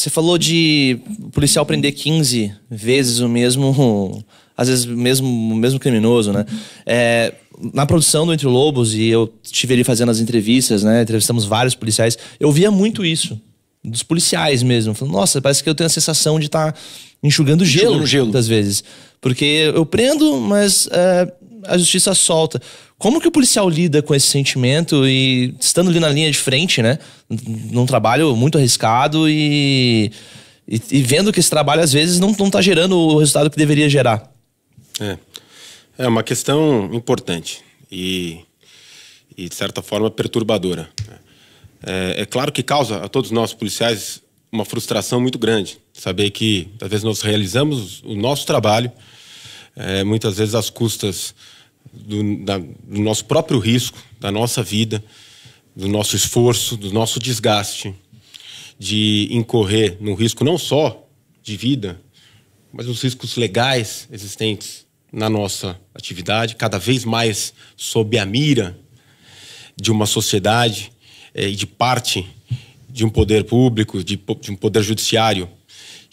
Você falou de policial prender 15 vezes o mesmo, às vezes mesmo, o mesmo criminoso, né? É, na produção do Entre Lobos e eu estive ali fazendo as entrevistas, né? Entrevistamos vários policiais. Eu via muito isso dos policiais mesmo. Falando, nossa, parece que eu tenho a sensação de estar tá enxugando gelo, enxugando gelo, muitas vezes, porque eu prendo, mas é, a justiça solta. Como que o policial lida com esse sentimento e estando ali na linha de frente, né? Num trabalho muito arriscado e, e, e vendo que esse trabalho às vezes não, não tá gerando o resultado que deveria gerar. É. É uma questão importante e, e de certa forma, perturbadora. É, é claro que causa a todos nós policiais uma frustração muito grande saber que, às vezes, nós realizamos o nosso trabalho, é, muitas vezes às custas do, da, do nosso próprio risco, da nossa vida, do nosso esforço, do nosso desgaste, de incorrer no risco não só de vida, mas os riscos legais existentes na nossa atividade, cada vez mais sob a mira de uma sociedade eh, e de parte de um poder público, de, de um poder judiciário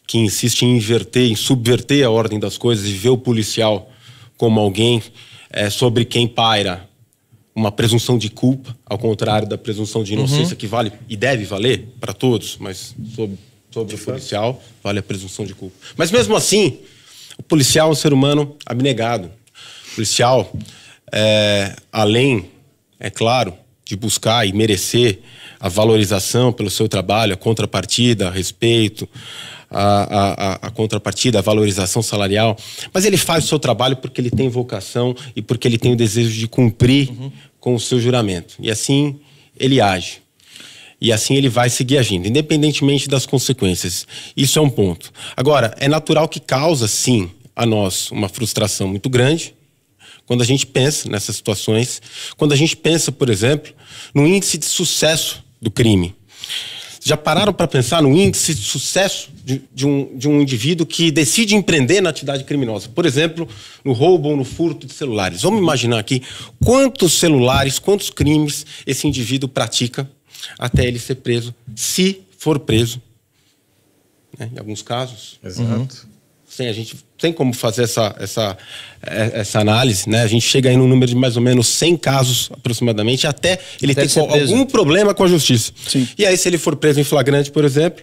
que insiste em inverter, em subverter a ordem das coisas e ver o policial como alguém é, sobre quem paira uma presunção de culpa, ao contrário da presunção de inocência, uhum. que vale e deve valer para todos, mas sobre, sobre o policial, vale a presunção de culpa. Mas mesmo assim, o policial é um ser humano abnegado. O policial, é, além, é claro, de buscar e merecer a valorização pelo seu trabalho, a contrapartida, a respeito, a, a, a, contrapartida, a valorização salarial, mas ele faz o seu trabalho porque ele tem vocação e porque ele tem o desejo de cumprir uhum. com o seu juramento. E assim ele age. E assim ele vai seguir agindo, independentemente das consequências. Isso é um ponto. Agora, é natural que causa, sim, a nós uma frustração muito grande quando a gente pensa nessas situações, quando a gente pensa, por exemplo, no índice de sucesso do crime. Já pararam para pensar no índice de sucesso de, de, um, de um indivíduo que decide empreender na atividade criminosa? Por exemplo, no roubo ou no furto de celulares. Vamos imaginar aqui quantos celulares, quantos crimes esse indivíduo pratica até ele ser preso, se for preso. Né? Em alguns casos. Exato. Uhum sem a gente tem como fazer essa, essa, é, essa análise, né? A gente chega aí num número de mais ou menos 100 casos aproximadamente, até ele até ter algum problema com a justiça. Sim. E aí, se ele for preso em flagrante, por exemplo,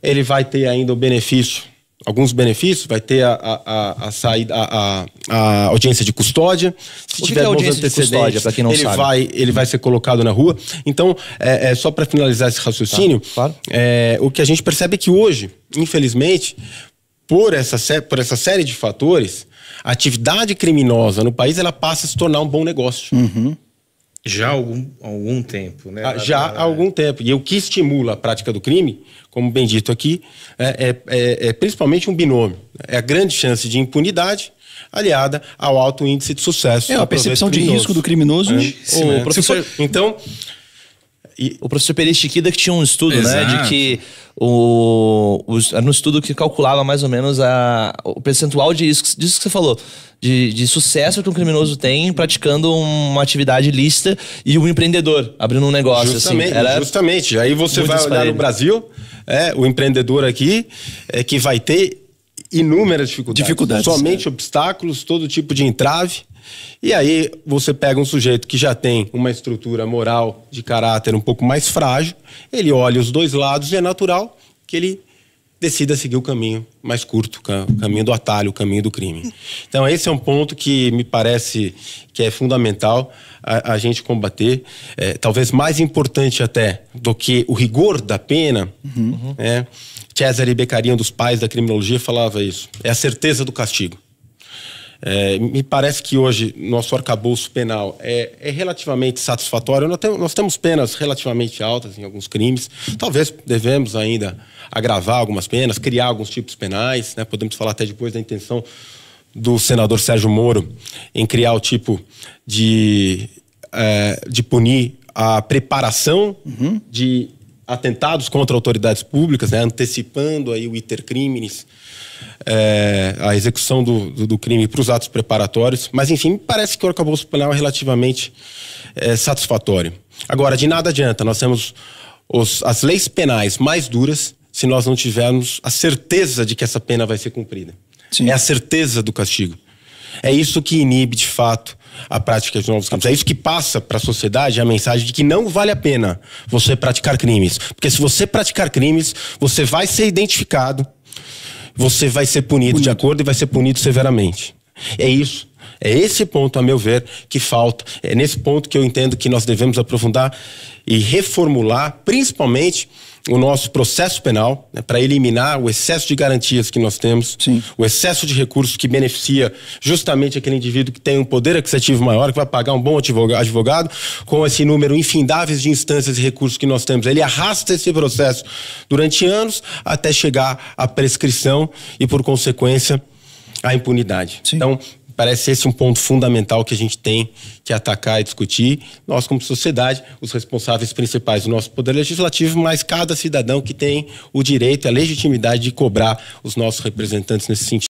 ele vai ter ainda o benefício, alguns benefícios, vai ter a, a, a, saída, a, a, audiência de custódia. Se o tiver que é audiência de custódia, para quem não ele sabe? Vai, ele vai ser colocado na rua. Então, é, é só para finalizar esse raciocínio, tá, claro. é, o que a gente percebe é que hoje, infelizmente, por essa, por essa série de fatores, a atividade criminosa no país ela passa a se tornar um bom negócio. Uhum. Já há algum, algum tempo, né? Ah, já há algum tempo. E o que estimula a prática do crime, como bem dito aqui, é, é, é, é principalmente um binômio. É a grande chance de impunidade aliada ao alto índice de sucesso. É, a percepção de risco do criminoso. É. Né? professor, então, e o professor Peri Chiquida que tinha um estudo, Exato. né? De que o, os, era um estudo que calculava mais ou menos a, o percentual de isso, disso que você falou. De, de sucesso que um criminoso tem praticando uma atividade ilícita e um empreendedor abrindo um negócio. Assim. Justamente, assim. justamente. Aí você vai olhar no Brasil, é, o empreendedor aqui é que vai ter inúmeras dificuldades. dificuldades Somente é. obstáculos, todo tipo de entrave. E aí você pega um sujeito que já tem uma estrutura moral de caráter um pouco mais frágil, ele olha os dois lados e é natural que ele decida seguir o caminho mais curto, o caminho do atalho, o caminho do crime. Então esse é um ponto que me parece que é fundamental a, a gente combater, é, talvez mais importante até do que o rigor da pena, uhum. Né? Cesare Beccaria, um dos pais da criminologia, falava isso. É a certeza do castigo. É, me parece que hoje nosso arcabouço penal é, é relativamente satisfatório. Nós, nós temos penas relativamente altas em alguns crimes. Talvez devemos ainda agravar algumas penas, criar alguns tipos penais. Né? Podemos falar até depois da intenção do senador Sérgio Moro em criar o tipo de, é, de punir a preparação uhum. de atentados contra autoridades públicas, né, antecipando aí o iter é, a execução do, do, do crime para os atos preparatórios. Mas, enfim, parece que o arcabouço penal é relativamente é, satisfatório. Agora, de nada adianta, nós temos os, as leis penais mais duras se nós não tivermos a certeza de que essa pena vai ser cumprida. Sim. É a certeza do castigo. É isso que inibe, de fato, a prática de novos crimes. É isso que passa para a sociedade é a mensagem de que não vale a pena você praticar crimes. Porque se você praticar crimes, você vai ser identificado, você vai ser punido, punido. de acordo e vai ser punido severamente. É isso. É esse ponto, a meu ver, que falta. É nesse ponto que eu entendo que nós devemos aprofundar e reformular, principalmente o nosso processo penal, né, para eliminar o excesso de garantias que nós temos, Sim. o excesso de recursos que beneficia justamente aquele indivíduo que tem um poder aquisitivo maior, que vai pagar um bom advogado, com esse número infindável de instâncias e recursos que nós temos. Ele arrasta esse processo durante anos até chegar à prescrição e, por consequência, à impunidade. Sim. Então, Parece esse um ponto fundamental que a gente tem que atacar e discutir. Nós, como sociedade, os responsáveis principais do nosso poder legislativo, mas cada cidadão que tem o direito, a legitimidade de cobrar os nossos representantes nesse sentido.